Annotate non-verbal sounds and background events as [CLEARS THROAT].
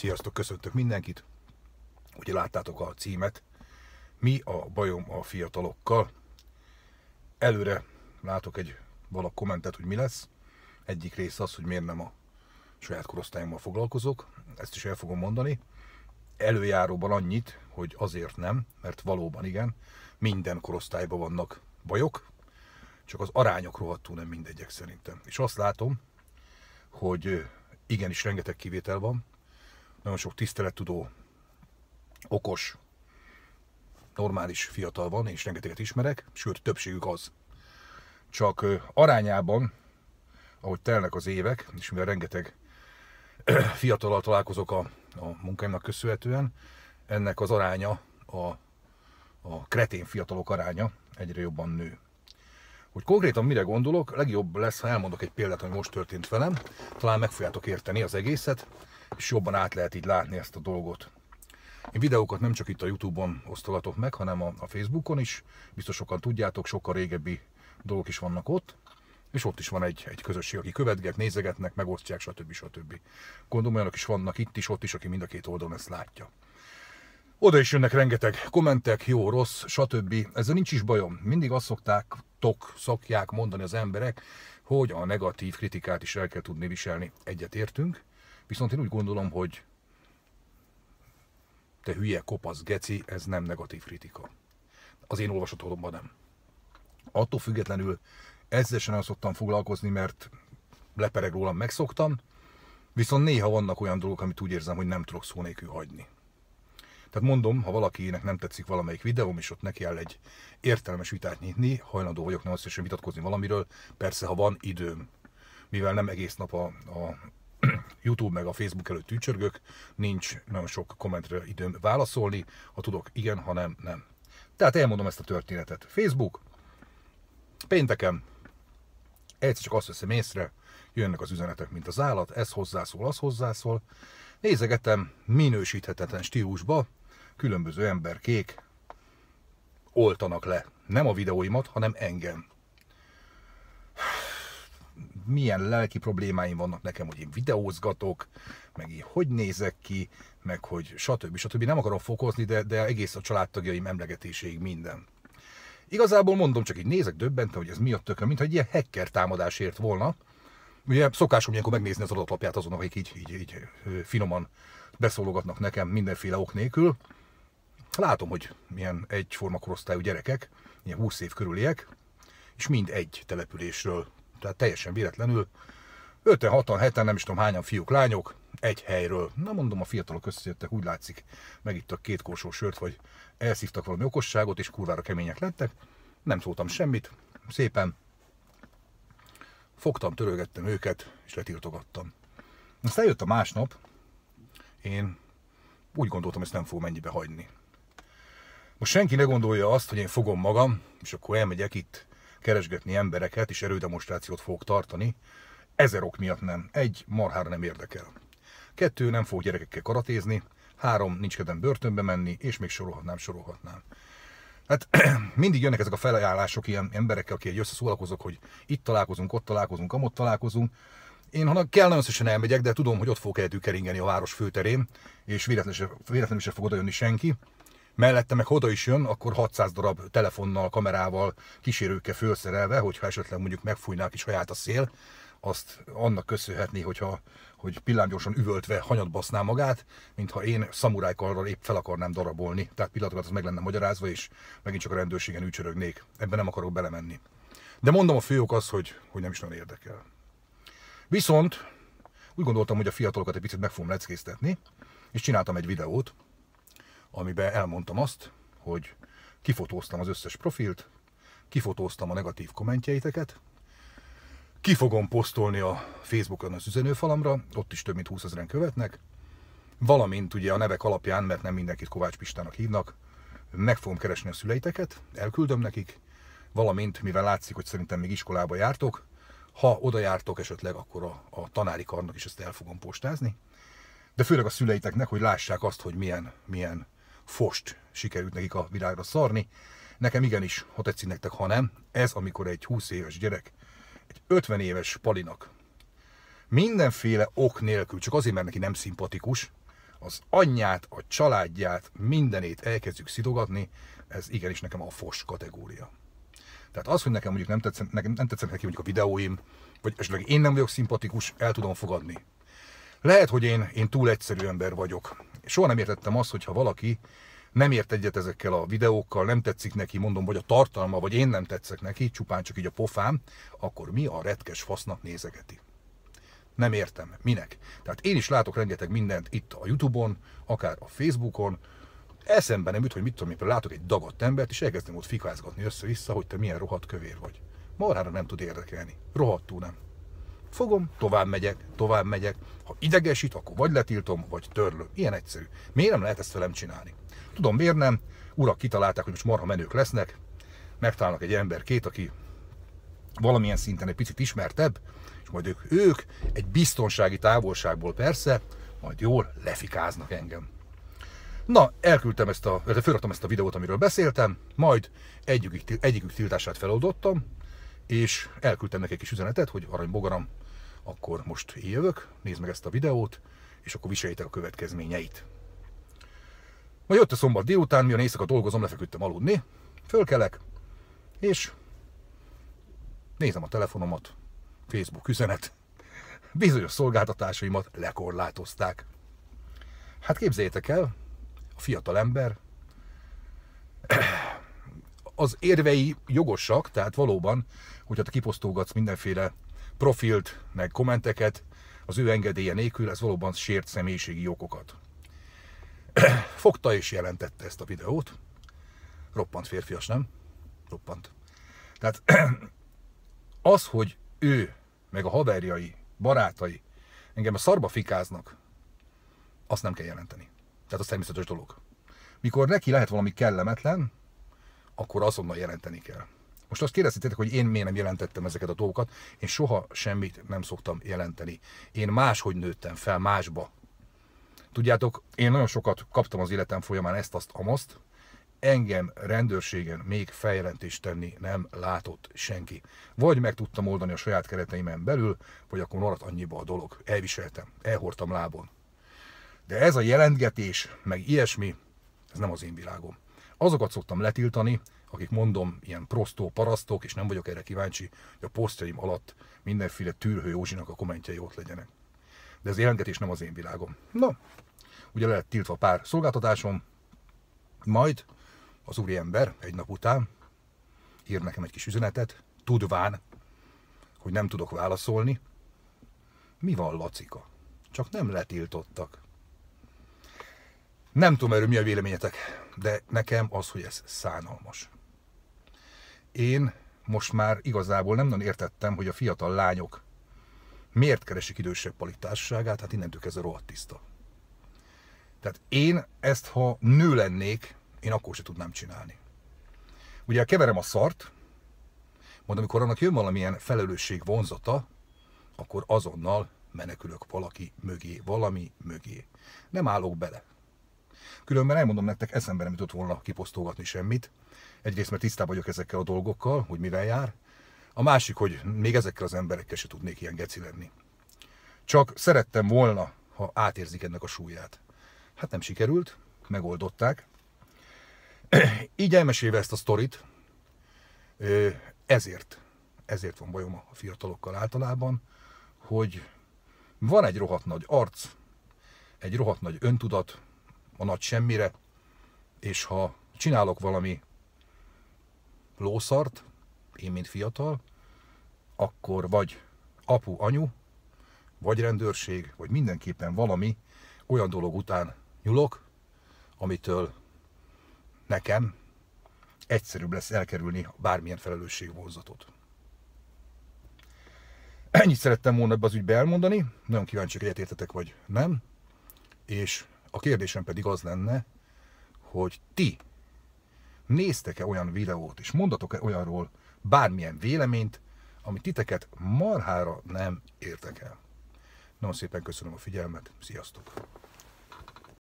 Sziasztok, köszöntök mindenkit! Ugye láttátok a címet, mi a bajom a fiatalokkal. Előre látok egy valak kommentet, hogy mi lesz. Egyik rész az, hogy miért nem a saját korosztályommal foglalkozok. Ezt is el fogom mondani. Előjáróban annyit, hogy azért nem, mert valóban igen, minden korosztályban vannak bajok, csak az arányok rohadtul nem mindegyek szerintem. És azt látom, hogy igenis rengeteg kivétel van, nagyon sok tisztelettudó, okos, normális fiatal van, és rengeteget ismerek, sőt többségük az. Csak arányában, ahogy telnek az évek, és mivel rengeteg [CLEARS THROAT] fiatalal találkozok a, a munkáimnak köszönhetően, ennek az aránya, a, a kretén fiatalok aránya egyre jobban nő. Hogy konkrétan mire gondolok, legjobb lesz, ha elmondok egy példát, ami most történt velem, talán meg fogjátok érteni az egészet, legalábbis jobban át lehet így látni ezt a dolgot. Én videókat nem csak itt a Youtube-on osztogatok meg, hanem a, a Facebookon is. Biztos sokan tudjátok, sokkal régebbi dolgok is vannak ott. És ott is van egy, egy közösség, aki követget, nézegetnek, megosztják, stb. stb. Gondolom olyanok is vannak itt is, ott is, aki mind a két oldalon ezt látja. Oda is jönnek rengeteg kommentek, jó, rossz, stb. Ezzel nincs is bajom. Mindig azt szokták, tok, szokják mondani az emberek, hogy a negatív kritikát is el kell tudni viselni. Egyetértünk. Viszont én úgy gondolom, hogy te hülye, kopasz, geci, ez nem negatív kritika. Az én olvasatomban nem. Attól függetlenül ezzel sem nem szoktam foglalkozni, mert lepereg rólam, megszoktam, viszont néha vannak olyan dolgok, amit úgy érzem, hogy nem tudok szó nélkül hagyni. Tehát mondom, ha valakinek nem tetszik valamelyik videóm, és ott neki kell egy értelmes vitát nyitni, hajlandó vagyok nem azt is vitatkozni valamiről, persze, ha van időm, mivel nem egész nap a, a YouTube meg a Facebook előtt tűcsörgök, nincs nagyon sok kommentre időm válaszolni, ha tudok igen, ha nem, nem. Tehát elmondom ezt a történetet. Facebook, pénteken egyszer csak azt veszem észre, jönnek az üzenetek, mint az állat, ez hozzászól, az hozzászól. Nézegetem minősíthetetlen stílusba, különböző emberkék oltanak le. Nem a videóimat, hanem engem milyen lelki problémáim vannak nekem, hogy én videózgatok, meg én hogy nézek ki, meg hogy stb. stb. Nem akarom fokozni, de, de egész a családtagjaim emlegetéséig minden. Igazából mondom, csak így nézek döbbente, hogy ez miatt tökre, mintha egy ilyen hacker támadásért volna. Ugye szokásom ilyenkor megnézni az adatlapját azon, akik így, így, így finoman beszólogatnak nekem mindenféle ok nélkül. Látom, hogy milyen egyforma korosztályú gyerekek, ilyen 20 év körüliek, és mind egy településről tehát teljesen véletlenül 50-60 heten, nem is tudom hányan fiúk, lányok, egy helyről. Na mondom, a fiatalok összejöttek, úgy látszik, megittak két korsó sört, vagy elszívtak valami okosságot, és kurvára kemények lettek. Nem szóltam semmit, szépen fogtam, törögettem őket, és letiltogattam. Aztán jött a másnap, én úgy gondoltam, ezt nem fogom ennyibe hagyni. Most senki ne gondolja azt, hogy én fogom magam, és akkor elmegyek itt keresgetni embereket, és erődemonstrációt fogok tartani. Ezer ok miatt nem. Egy, marhár nem érdekel. Kettő, nem fog gyerekekkel karatézni. Három, nincs kedvem börtönbe menni, és még sorolhatnám, sorolhatnám. Hát [CLEARS THROAT] mindig jönnek ezek a felajánlások ilyen emberekkel, akik összeszólalkozok, hogy itt találkozunk, ott találkozunk, amott találkozunk. Én ha kell, nagyon összesen elmegyek, de tudom, hogy ott fogok egyedül keringeni a város főterén, és véletlenül se, véletlenül se fog odajönni senki mellette meg oda is jön, akkor 600 darab telefonnal, kamerával, kísérőkkel felszerelve, hogyha esetleg mondjuk megfújná is saját a szél, azt annak köszönhetné, hogyha, hogy pillámgyorsan üvöltve hanyatbaszná magát, mintha én szamurájkarral épp fel akarnám darabolni. Tehát pillanatokat az meg lenne magyarázva, és megint csak a rendőrségen ücsörögnék. Ebben nem akarok belemenni. De mondom a fő az, hogy, hogy nem is nagyon érdekel. Viszont úgy gondoltam, hogy a fiatalokat egy picit meg fogom leckéztetni, és csináltam egy videót, amiben elmondtam azt, hogy kifotóztam az összes profilt, kifotóztam a negatív kommentjeiteket, ki fogom posztolni a Facebookon az üzenőfalamra, ott is több mint 20 ezeren követnek, valamint ugye a nevek alapján, mert nem mindenkit Kovács Pistának hívnak, meg fogom keresni a szüleiteket, elküldöm nekik, valamint, mivel látszik, hogy szerintem még iskolába jártok, ha oda jártok esetleg, akkor a, a tanári karnak is ezt el fogom postázni, de főleg a szüleiteknek, hogy lássák azt, hogy milyen, milyen Fost sikerült nekik a világra szarni. Nekem igenis, ha tetszik nektek, ha nem, ez amikor egy 20 éves gyerek, egy 50 éves palinak mindenféle ok nélkül, csak azért, mert neki nem szimpatikus, az anyját, a családját, mindenét elkezdjük szidogatni, ez igenis nekem a fos kategória. Tehát az, hogy nekem mondjuk nem tetszenek, nekem nem tetszenek neki mondjuk a videóim, vagy esetleg én nem vagyok szimpatikus, el tudom fogadni. Lehet, hogy én, én túl egyszerű ember vagyok, soha nem értettem azt, hogyha valaki nem ért egyet ezekkel a videókkal, nem tetszik neki, mondom, vagy a tartalma, vagy én nem tetszek neki, csupán csak így a pofám, akkor mi a retkes fasznak nézegeti? Nem értem, minek? Tehát én is látok rengeteg mindent itt a Youtube-on, akár a Facebookon, eszembe nem üt, hogy mit tudom, én látok egy dagadt embert, és elkezdem ott fikázgatni össze-vissza, hogy te milyen rohadt kövér vagy. Marhára nem tud érdekelni. Rohadtul nem. Fogom, tovább megyek, tovább megyek. Ha idegesít, akkor vagy letiltom, vagy törlöm. Ilyen egyszerű. Miért nem lehet ezt velem csinálni? Tudom, miért nem? Urak kitalálták, hogy most marha menők lesznek. Megtalálnak egy ember két, aki valamilyen szinten egy picit ismertebb, és majd ők, ők egy biztonsági távolságból persze, majd jól lefikáznak engem. Na, elküldtem ezt a, fölraktam ezt a videót, amiről beszéltem, majd egyikük, egyikük tiltását feloldottam, és elküldtem neki egy kis üzenetet, hogy Arany Bogaram, akkor most így jövök, nézd meg ezt a videót, és akkor viseljétek a következményeit. Majd jött a szombat délután, a éjszaka dolgozom, lefeküdtem aludni, fölkelek, és nézem a telefonomat, Facebook üzenet, bizonyos szolgáltatásaimat lekorlátozták. Hát képzeljétek el, a fiatal ember az érvei jogosak, tehát valóban, hogyha te kiposztolgatsz mindenféle profilt, meg kommenteket, az ő engedélye nélkül, ez valóban sért személyiségi jogokat. [CLEARS THROAT] Fogta és jelentette ezt a videót. Roppant férfias, nem? Roppant. Tehát [CLEARS THROAT] az, hogy ő, meg a haverjai, barátai engem a szarba fikáznak, azt nem kell jelenteni. Tehát az természetes dolog. Mikor neki lehet valami kellemetlen, akkor azonnal jelenteni kell. Most azt kérdeztétek, hogy én miért nem jelentettem ezeket a dolgokat. Én soha semmit nem szoktam jelenteni. Én máshogy nőttem fel, másba. Tudjátok, én nagyon sokat kaptam az életem folyamán ezt, azt, amazt. Engem rendőrségen még feljelentést tenni nem látott senki. Vagy meg tudtam oldani a saját kereteimen belül, vagy akkor maradt annyiba a dolog. Elviseltem, elhordtam lábon. De ez a jelentgetés, meg ilyesmi, ez nem az én világom azokat szoktam letiltani, akik mondom, ilyen prostó parasztok, és nem vagyok erre kíváncsi, hogy a posztjaim alatt mindenféle Tűrhő Józsinak a kommentjei ott legyenek. De ez jelentés nem az én világom. Na, ugye lehet tiltva pár szolgáltatásom, majd az ember egy nap után ír nekem egy kis üzenetet, tudván, hogy nem tudok válaszolni. Mi van, Lacika? Csak nem letiltottak. Nem tudom erről mi a véleményetek, de nekem az, hogy ez szánalmas. Én most már igazából nem nagyon értettem, hogy a fiatal lányok miért keresik idősebb palitársaságát, hát innentől kezdve rohadt tiszta. Tehát én ezt, ha nő lennék, én akkor se tudnám csinálni. Ugye keverem a szart, majd amikor annak jön valamilyen felelősség vonzata, akkor azonnal menekülök valaki mögé, valami mögé. Nem állok bele. Különben elmondom nektek, eszembe nem jutott volna kiposztolgatni semmit. Egyrészt, mert tisztában vagyok ezekkel a dolgokkal, hogy mivel jár. A másik, hogy még ezekkel az emberekkel se tudnék ilyen geci lenni. Csak szerettem volna, ha átérzik ennek a súlyát. Hát nem sikerült, megoldották. [CLEARS THROAT] Így elmesélve ezt a sztorit, ezért, ezért van bajom a fiatalokkal általában, hogy van egy rohadt nagy arc, egy rohadt nagy öntudat, a nagy semmire, és ha csinálok valami lószart, én mint fiatal, akkor vagy apu, anyu, vagy rendőrség, vagy mindenképpen valami olyan dolog után nyúlok, amitől nekem egyszerűbb lesz elkerülni bármilyen felelősségvonzatot. Ennyit szerettem volna ebbe az ügybe elmondani, nagyon kíváncsi, hogy egyetértetek vagy nem, és a kérdésem pedig az lenne, hogy ti néztek-e olyan videót, és mondatok-e olyanról bármilyen véleményt, ami titeket marhára nem értek el. Nagyon szépen köszönöm a figyelmet, sziasztok!